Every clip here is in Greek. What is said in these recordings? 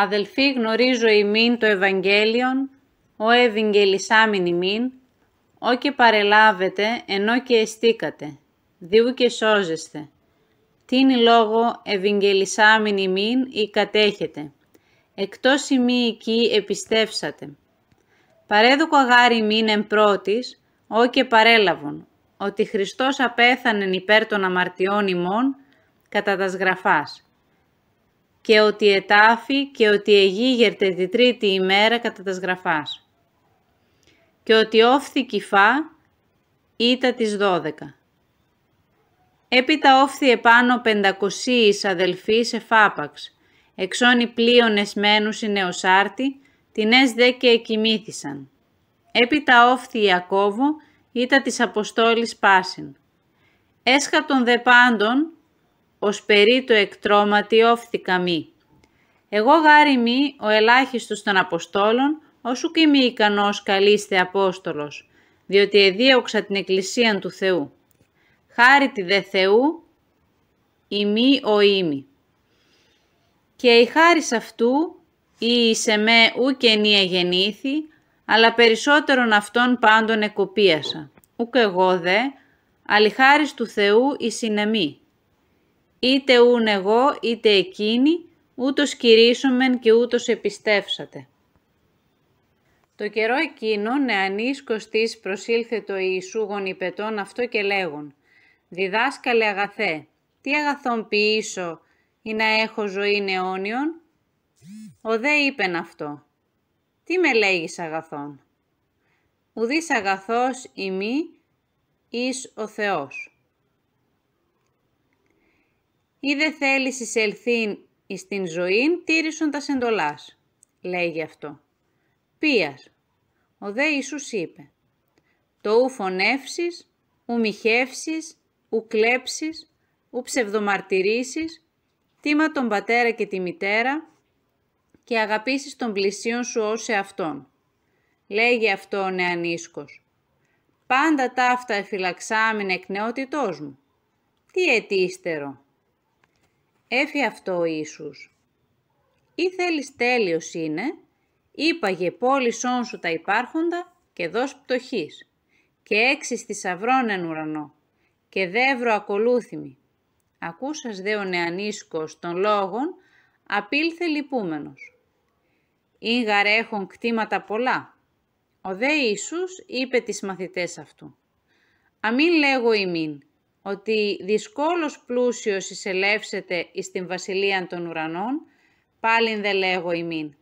Αδελφοί γνωρίζω ημίν το Ευαγγέλιον, ο Ευγγελισάμιν ημίν, ο και παρελάβετε ενώ και εστίκατε, διού και σώζεστε. Τίνη λόγο Ευγγελισάμιν ημίν ή κατέχετε, εκτός ημί εκεί επιστέψατε. Παρέδωκο αγάρι μην εν πρώτης, ο και παρέλαβον, ότι Χριστός απέθανεν υπέρ των αμαρτιών ημών κατά τας γραφάς και ότι ετάφη και ότι εγίγερτε τη τρίτη ημέρα κατά τας γραφάς. Και ότι όφθη κυφά ήτα τις δώδεκα. Έπειτα όφθη επάνω πεντακοσίης σε εφάπαξ, εξώνη πλοίων εσμένους οι νεοσάρτη, την έσδε και εκοιμήθησαν. Έπειτα όφθη Ιακώβο, ήτα της Αποστόλης Πάσιν. Έσχατον δε πάντων, ως περί το εκτρώματι όφθηκα μη. Εγώ γάρι μη, ο ελάχιστος των Αποστόλων, όσου και μη ικανός καλείστε Απόστολος, διότι εδίωξα την Εκκλησία του Θεού. Χάρη τη δε Θεού, ημί ο ημί. Και η χάρις αυτού, ή σε με ουκ ενία γεννήθη, αλλά περισσότερον αυτών πάντων εκοπίασα. Ουκ εγώ δε, αλλη του Θεού η συνεμή είτε ούν εγώ είτε εκείνη, ούτως κηρύσομεν και ούτως επιστέψατε». Το καιρό εκείνο νεανής κοστής προσήλθε το Ιησού υπετών αυτό και λέγον «Διδάσκαλε αγαθέ, τι αγαθόν ποιήσω ή να έχω ζωή αιώνιον» Ο δε είπεν αυτό «Τι με λέγεις αγαθόν» Ουδής αγαθός ημί εις ο Θεός ή δε θέλεις ελθύν εις την ζωήν τήρησον τα σεντολάς. Λέγει αυτό. Πίας. Ο δε Ιησούς είπε. Το ου φωνεύσεις, ου μοιχεύσεις, ου κλέψεις, ου ψευδομαρτυρήσεις, τίμα τον πατέρα και τη μητέρα και αγαπήσεις τον πλησίον σου ως εαυτόν. αυτόν. Λέγει αυτό ο νεανίσκος. Πάντα ταύτα εφυλαξάμεν εκ νεότητός μου. Τι ετίστερο έφυγε αυτό ο Ιησούς. Ή θέλεις τέλειος είναι, είπαγε πόλησόν σου τα υπάρχοντα και δώσ' πτωχής, και έξι θησαυρών εν ουρανό, και δεύρο ακολούθημη. Ακούσας δε ο νεανίσκος των λόγων, απήλθε λυπούμενος. Η έχουν κτήματα πολλά. Ο δε Ιησούς είπε τις μαθητές αυτού. Αμήν λέγω ημίν, ότι δυσκόλος πλούσιος εισελεύσετε εις την βασιλείαν των ουρανών, πάλιν δε λέγω ημίν.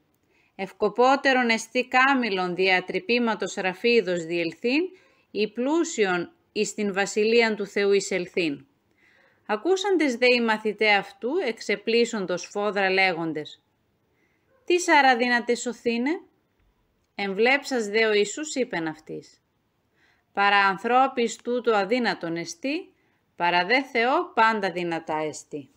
Ευκοπότερον εστί κάμιλον διατρυπήματος ραφίδος διελθύν, ή πλούσιον εις την βασιλείαν του Θεού εισελθύν. Ακούσαντες δε οι μαθητέ αυτού, εξεπλήσοντος φόδρα λέγοντες. Τι δύνατε σωθήνε. Εμβλέψας δε ο Ιησούς είπεν αυτής. Παρά ανθρώπης τούτο αδύνατον εστί, Παραδέ Θεό πάντα δυνατά εστί.